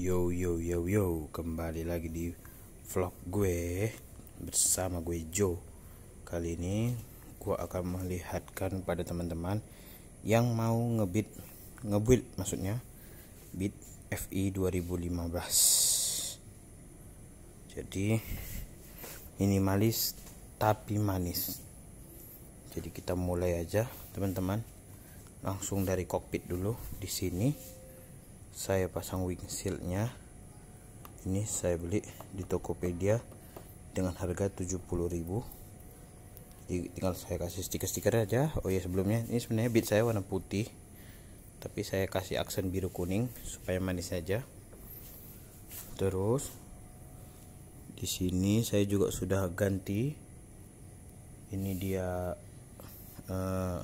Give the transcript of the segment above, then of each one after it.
Yo yo yo yo, kembali lagi di vlog gue bersama gue Joe. Kali ini gue akan melihatkan pada teman-teman yang mau ngebit ngebuild maksudnya bit FI 2015. Jadi minimalis tapi manis. Jadi kita mulai aja teman-teman langsung dari kokpit dulu di sini saya pasang wing sealnya ini saya beli di Tokopedia dengan harga 70.000 ribu tinggal saya kasih stiker-stiker aja oh ya sebelumnya ini sebenarnya bit saya warna putih tapi saya kasih aksen biru kuning supaya manis aja terus di sini saya juga sudah ganti ini dia uh,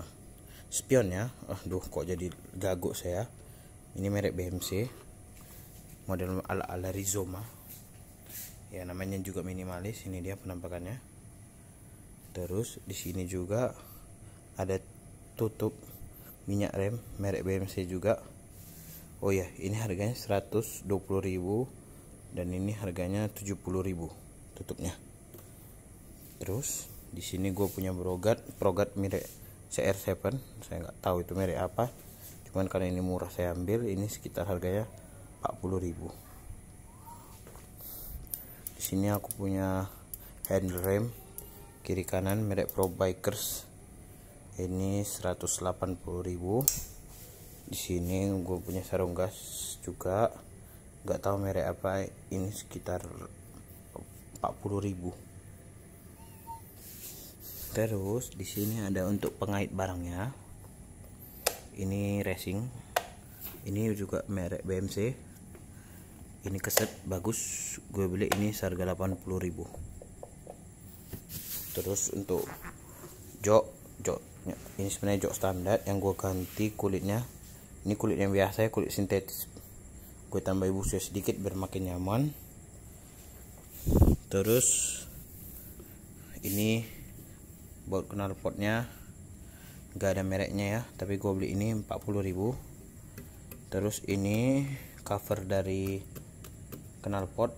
spion ya aduh kok jadi gaguk saya ini merek BMC model ala ala Rizoma ya namanya juga minimalis ini dia penampakannya terus di sini juga ada tutup minyak rem merek BMC juga oh ya ini harganya 120.000 dan ini harganya 70.000 tutupnya terus di sini gue punya brogat brokat merek CR7 saya nggak tahu itu merek apa cuman karena ini murah saya ambil ini sekitar harganya 40.000 di sini aku punya hand rem kiri kanan merek Pro Bikers ini 180.000 di sini gue punya sarung gas juga nggak tahu merek apa ini sekitar 40.000 terus di sini ada untuk pengait barangnya ini racing ini juga merek BMC ini keset bagus gue beli ini harga 80.000 terus untuk jok jok ini sebenarnya jok standar yang gue ganti kulitnya ini kulit yang biasa ya, kulit sintetis gue tambah busnya sedikit biar makin nyaman terus ini kenal potnya nggak ada mereknya ya tapi gue beli ini 40.000 terus ini cover dari knalpot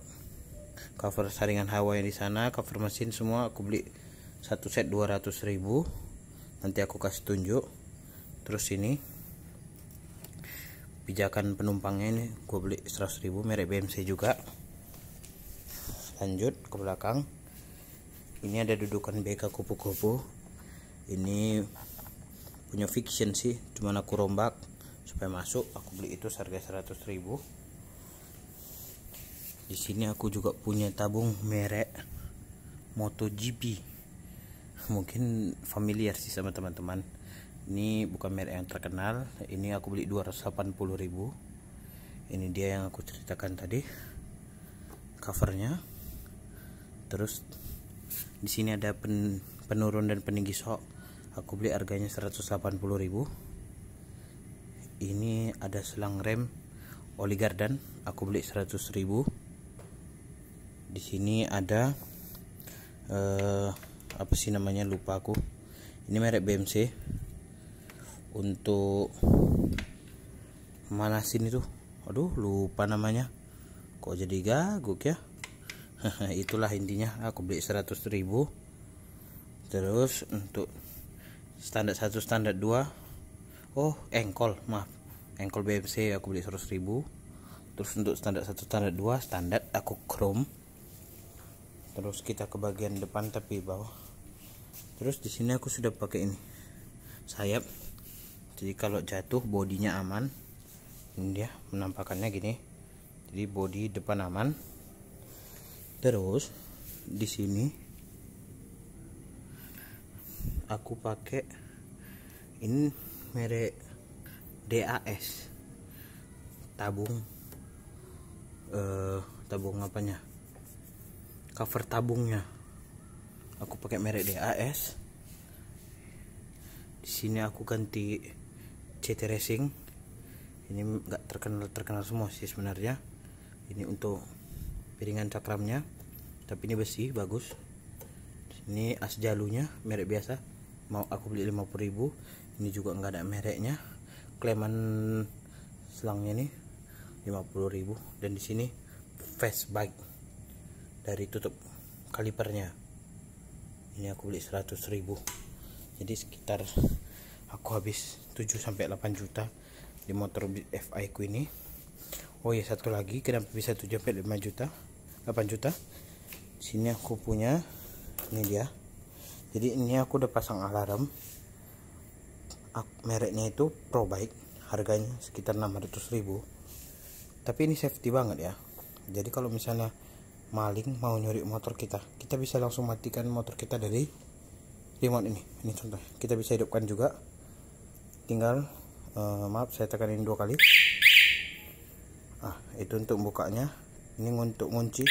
cover saringan hawa yang di sana cover mesin semua aku beli satu set 200.000 nanti aku kasih tunjuk terus ini pijakan penumpangnya ini gue beli 100.000 merek BMC juga lanjut ke belakang ini ada dudukan BK kupu-kupu ini punya fiction sih cuman aku rombak supaya masuk aku beli itu harga 100.000 di sini aku juga punya tabung merek MotoGP mungkin familiar sih sama teman-teman ini bukan merek yang terkenal ini aku beli 280.000 ini dia yang aku ceritakan tadi covernya terus di sini ada pen, penurun dan peninggi sok aku beli harganya 180.000 ini ada selang rem oligardan aku beli 100.000 di sini ada eh, apa sih namanya lupa aku ini merek BMC untuk mana itu. tuh aduh lupa namanya kok jadi gaguk ya itulah intinya aku beli 100.000 terus untuk standar 1 standar 2 oh engkol maaf engkol BMC aku beli 100 ribu terus untuk standar 1 standar 2 standar aku chrome terus kita ke bagian depan tapi bawah terus di sini aku sudah pakai ini sayap jadi kalau jatuh bodinya aman ini dia menampakannya gini jadi body depan aman terus di sini aku pakai ini merek DAS tabung eh, tabung apanya cover tabungnya aku pakai merek DAS di sini aku ganti CT Racing ini nggak terkenal terkenal semua sih sebenarnya ini untuk piringan cakramnya tapi ini besi bagus ini as jalunya merek biasa mau aku beli 50 ribu ini juga nggak ada mereknya klaiman selangnya nih 50 ribu dan di sini face bike dari tutup kalipernya ini aku beli 100 ribu jadi sekitar aku habis 7 sampai 8 juta di motor FI ku ini oh ya satu lagi kenapa bisa 7 sampai 5 juta 8 juta sini aku punya ini dia jadi ini aku udah pasang alarm mereknya itu Probike harganya sekitar ribu. tapi ini safety banget ya jadi kalau misalnya maling mau nyuri motor kita kita bisa langsung matikan motor kita dari remote ini ini contoh kita bisa hidupkan juga tinggal uh, maaf saya tekan ini dua kali ah itu untuk bukanya ini untuk ngunci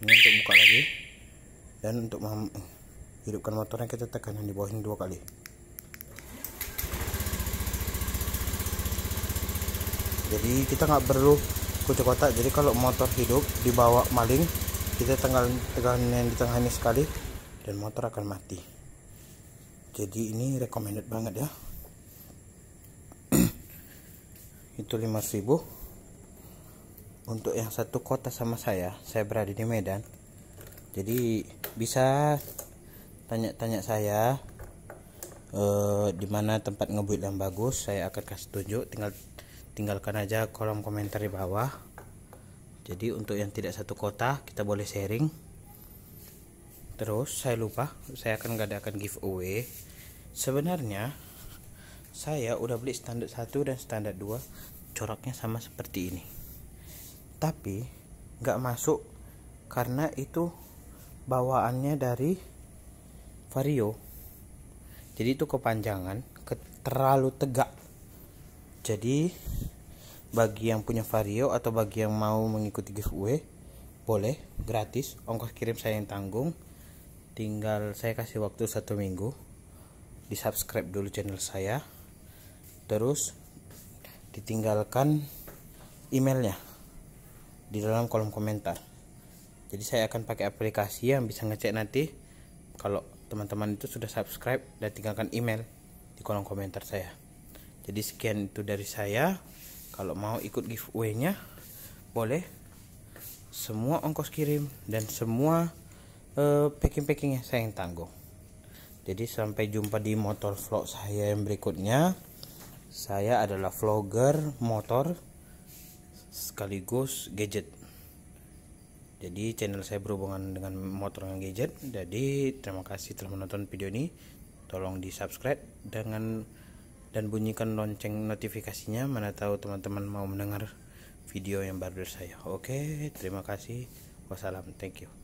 ini untuk buka lagi dan untuk hidupkan motornya kita tekan yang di bawah ini dua kali jadi kita nggak perlu kucuk kotak jadi kalau motor hidup dibawa maling kita tinggal tekan yang di tengah ini sekali dan motor akan mati jadi ini recommended banget ya itu 5000 untuk yang satu kota sama saya saya berada di Medan jadi bisa tanya-tanya saya eh, di mana tempat ngebuit yang bagus saya akan kasih tunjuk tinggal tinggalkan aja kolom komentar di bawah jadi untuk yang tidak satu kota kita boleh sharing terus saya lupa saya akan ngadakan giveaway sebenarnya saya udah beli standar 1 dan standar 2 coraknya sama seperti ini tapi nggak masuk karena itu bawaannya dari vario jadi itu kepanjangan ke, terlalu tegak jadi bagi yang punya vario atau bagi yang mau mengikuti giveaway boleh gratis ongkos kirim saya yang tanggung tinggal saya kasih waktu satu minggu di subscribe dulu channel saya terus ditinggalkan emailnya di dalam kolom komentar jadi saya akan pakai aplikasi yang bisa ngecek nanti kalau teman-teman itu sudah subscribe dan tinggalkan email di kolom komentar saya jadi sekian itu dari saya kalau mau ikut giveaway-nya boleh semua ongkos kirim dan semua uh, packing-packingnya saya yang tanggung jadi sampai jumpa di motor vlog saya yang berikutnya saya adalah vlogger motor sekaligus gadget jadi channel saya berhubungan dengan motor dan gadget. Jadi terima kasih telah menonton video ini. Tolong di subscribe dengan dan bunyikan lonceng notifikasinya. Mana tahu teman-teman mau mendengar video yang baru dari saya. Oke, terima kasih. Wassalam, thank you.